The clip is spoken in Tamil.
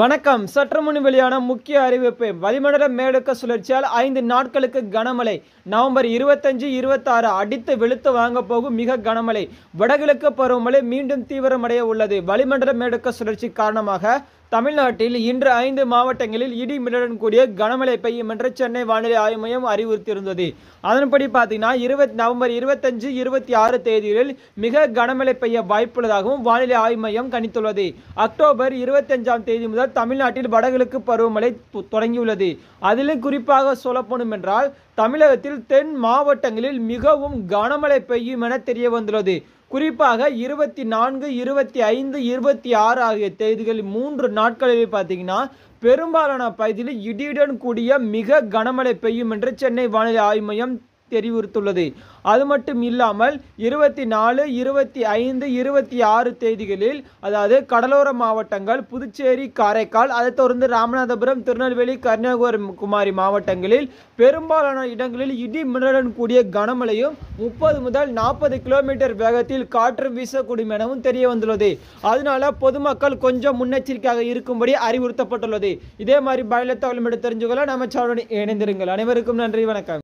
வணக்கம் சற்று முன் வெளியான முக்கிய அறிவிப்பு வளிமண்டல மேடுக்க சுழற்சியால் ஐந்து நாட்களுக்கு கனமழை நவம்பர் இருபத்தஞ்சு இருபத்தாறு அடித்து வெளுத்து வாங்க போகும் மிக கனமழை வடகிழக்கு பருவமழை மீண்டும் தீவிரமடைய உள்ளது வளிமண்டல மேடுக்க சுழற்சி காரணமாக தமிழ்நாட்டில் இன்று ஐந்து மாவட்டங்களில் இடி மின்னலுடன் கூடிய கனமழை பெய்யும் என்று சென்னை வானிலை ஆய்வு மையம் அறிவுறுத்தியிருந்தது அதன்படி பார்த்தீங்கன்னா இருபத் நவம்பர் இருபத்தஞ்சு இருபத்தி ஆறு தேதிகளில் மிக கனமழை பெய்ய வாய்ப்புள்ளதாகவும் வானிலை ஆய்வு மையம் கணித்துள்ளது அக்டோபர் இருபத்தஞ்சாம் தேதி முதல் தமிழ்நாட்டில் வடகிழக்கு பருவமழை தொடங்கியுள்ளது அதிலும் குறிப்பாக சொல்லப்படும் என்றால் தமிழகத்தில் தென் மாவட்டங்களில் மிகவும் கனமழை பெய்யும் என தெரிய வந்துள்ளது குறிப்பாக இருபத்தி நான்கு இருபத்தி ஐந்து இருபத்தி ஆறு ஆகிய தேதிகள் மூன்று நாட்களில் பார்த்தீங்கன்னா பெரும்பாலான பகுதியில் இடியுடன் கூடிய மிக கனமழை பெய்யும் என்று சென்னை வானிலை ஆய்வு மையம் தெரிவித்துள்ளது அது மட்டும் இல்லாமல் இருபத்தி நாலு இருபத்தி ஐந்து இருபத்தி ஆறு தேதிகளில் அதாவது கடலோர மாவட்டங்கள் புதுச்சேரி காரைக்கால் அதை தொடர்ந்து ராமநாதபுரம் திருநெல்வேலி கன்னியாகுமரி மாவட்டங்களில் பெரும்பாலான இடங்களில் இடி மின்னலுடன் கூடிய கனமழையும் முப்பது முதல் நாற்பது கிலோமீட்டர் வேகத்தில் காற்று வீசக்கூடும் எனவும் தெரிய வந்துள்ளது அதனால பொதுமக்கள் கொஞ்சம் முன்னெச்சரிக்கையாக இருக்கும்படி அறிவுறுத்தப்பட்டுள்ளது இதே மாதிரி பயல எடுத்து தெரிஞ்சுக்கலாம் நம்ம இணைந்திருங்கள் அனைவருக்கும் நன்றி வணக்கம்